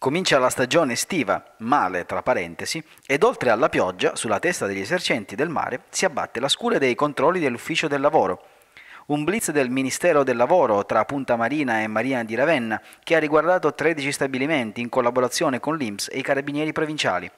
Comincia la stagione estiva, male tra parentesi, ed oltre alla pioggia, sulla testa degli esercenti del mare, si abbatte la scure dei controlli dell'ufficio del lavoro. Un blitz del Ministero del Lavoro tra Punta Marina e Marina di Ravenna, che ha riguardato 13 stabilimenti in collaborazione con l'Inps e i carabinieri provinciali.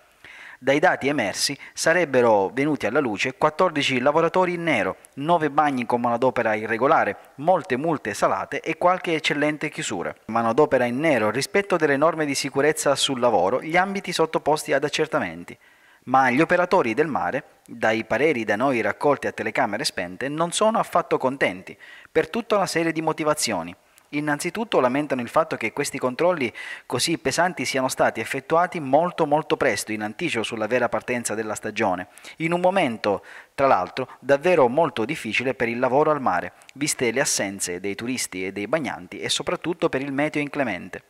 Dai dati emersi sarebbero venuti alla luce 14 lavoratori in nero, 9 bagni con manodopera irregolare, molte multe salate e qualche eccellente chiusura. Manodopera in nero, rispetto delle norme di sicurezza sul lavoro, gli ambiti sottoposti ad accertamenti ma gli operatori del mare, dai pareri da noi raccolti a telecamere spente, non sono affatto contenti, per tutta una serie di motivazioni. Innanzitutto lamentano il fatto che questi controlli così pesanti siano stati effettuati molto molto presto, in anticipo sulla vera partenza della stagione, in un momento, tra l'altro, davvero molto difficile per il lavoro al mare, viste le assenze dei turisti e dei bagnanti e soprattutto per il meteo inclemente.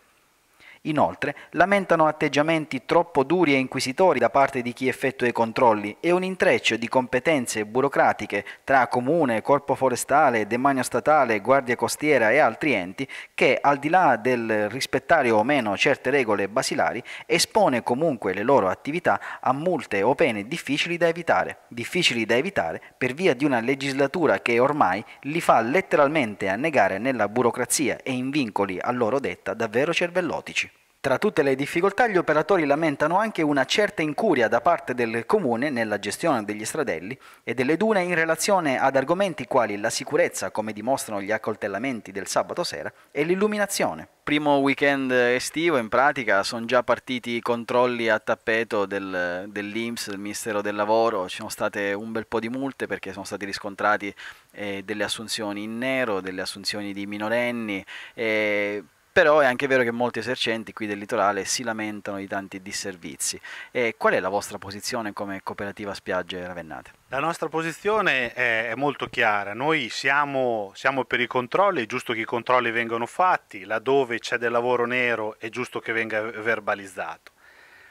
Inoltre, lamentano atteggiamenti troppo duri e inquisitori da parte di chi effettua i controlli e un intreccio di competenze burocratiche tra comune, corpo forestale, demanio statale, guardia costiera e altri enti che, al di là del rispettare o meno certe regole basilari, espone comunque le loro attività a multe o pene difficili da evitare. Difficili da evitare per via di una legislatura che ormai li fa letteralmente annegare nella burocrazia e in vincoli a loro detta davvero cervellotici. Tra tutte le difficoltà gli operatori lamentano anche una certa incuria da parte del comune nella gestione degli stradelli e delle dune in relazione ad argomenti quali la sicurezza, come dimostrano gli accoltellamenti del sabato sera, e l'illuminazione. Primo weekend estivo in pratica sono già partiti i controlli a tappeto del, dell'Inps, del Ministero del Lavoro, ci sono state un bel po' di multe perché sono stati riscontrati eh, delle assunzioni in nero, delle assunzioni di minorenni. Eh, però è anche vero che molti esercenti qui del litorale si lamentano di tanti disservizi. E qual è la vostra posizione come cooperativa spiagge ravennate? La nostra posizione è molto chiara, noi siamo, siamo, per i controlli, è giusto che i controlli vengano fatti, laddove c'è del lavoro nero è giusto che venga verbalizzato,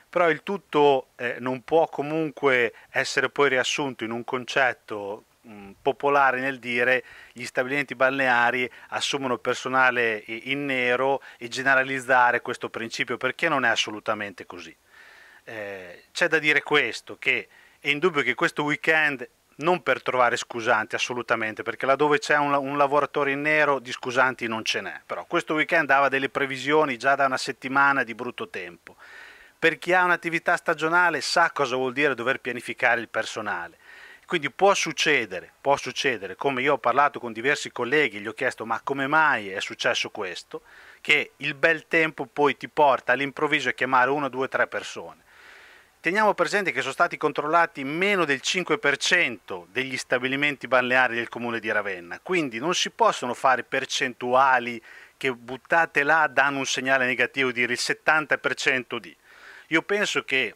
però il tutto eh, non può comunque essere poi riassunto in un concetto Mm, popolare nel dire gli stabilimenti balneari assumono personale in nero e generalizzare questo principio perché non è assolutamente così. Eh, c'è da dire questo, che è indubbio che questo weekend non per trovare scusanti assolutamente, perché laddove c'è un, un, lavoratore in nero di scusanti non ce n'è, però questo weekend dava delle previsioni già da una settimana di brutto tempo. Per chi ha un'attività stagionale sa cosa vuol dire dover pianificare il personale. Quindi può succedere, può succedere, come io ho parlato con diversi colleghi, gli ho chiesto ma come mai è successo questo, che il bel tempo poi ti porta all'improvviso a chiamare una, due, tre persone. Teniamo presente che sono stati controllati meno del 5% degli stabilimenti balneari del comune di Ravenna, quindi non si possono fare percentuali che buttate là danno un segnale negativo, dire il 70% di. Io penso che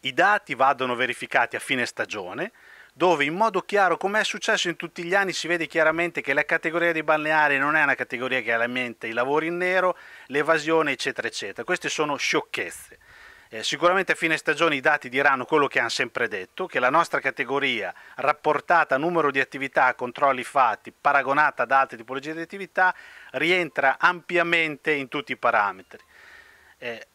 i dati vadano verificati a fine stagione, dove in modo chiaro, come è successo in tutti gli anni, si vede chiaramente che la categoria dei balneari non è una categoria che ha in mente i lavori in nero, l'evasione, eccetera, eccetera. Queste sono sciocchezze. Eh, sicuramente a fine stagione i dati diranno quello che hanno sempre detto, che la nostra categoria, rapportata a numero di attività, controlli fatti, paragonata ad altre tipologie di attività, rientra ampiamente in tutti i parametri. Eh,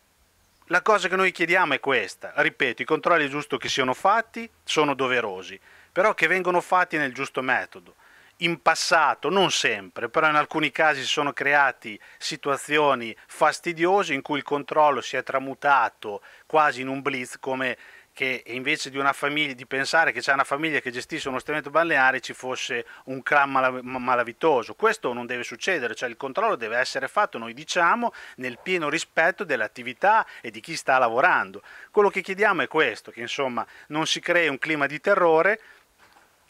la cosa che noi chiediamo è questa, ripeto, i controlli è giusto che siano fatti, sono doverosi, però che vengono fatti nel giusto metodo. In passato, non sempre, però in alcuni casi si sono creati situazioni fastidiose in cui il controllo si è tramutato quasi in un blitz come che invece di, famiglia, di pensare che c'è una famiglia che gestisce uno stabilimento balneare ci fosse un clan malavitoso. Questo non deve succedere, cioè il controllo deve essere fatto, noi diciamo, nel pieno rispetto dell'attività e di chi sta lavorando. Quello che chiediamo è questo, che insomma non si crei un clima di terrore,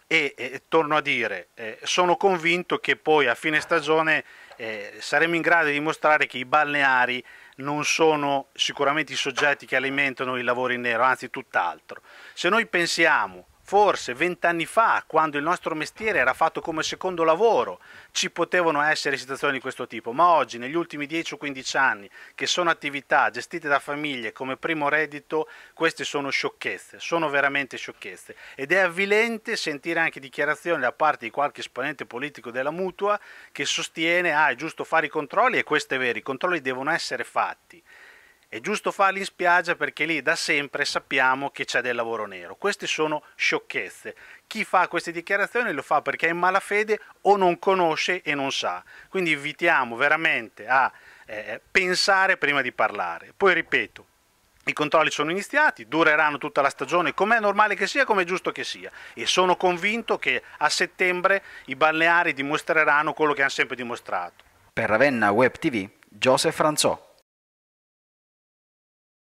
e, eh, torno a dire, eh, sono convinto che poi a fine stagione eh, saremo in grado di dimostrare che i balneari non sono sicuramente i soggetti che alimentano il lavoro in nero, anzi tutt'altro. Se noi pensiamo forse vent'anni fa, quando il nostro mestiere era fatto come secondo lavoro, ci potevano essere situazioni di questo tipo, ma oggi, negli ultimi 10 o 15 anni, che sono attività gestite da famiglie come primo reddito, queste sono sciocchezze, sono veramente sciocchezze. Ed è avvilente sentire anche dichiarazioni da parte di qualche esponente politico della mutua che sostiene, ah, è giusto fare i controlli, e questo è vero, i controlli devono essere fatti è giusto farli in spiaggia perché lì da sempre sappiamo che c'è del lavoro nero. Queste sono sciocchezze. Chi fa queste dichiarazioni lo fa perché è in malafede o non conosce e non sa. Quindi invitiamo veramente a eh, pensare prima di parlare. Poi ripeto, i controlli sono iniziati, dureranno tutta la stagione, com'è normale che sia, com'è giusto che sia. E sono convinto che a settembre i balneari dimostreranno quello che hanno sempre dimostrato. Per Ravenna Web TV, Joseph Franzò.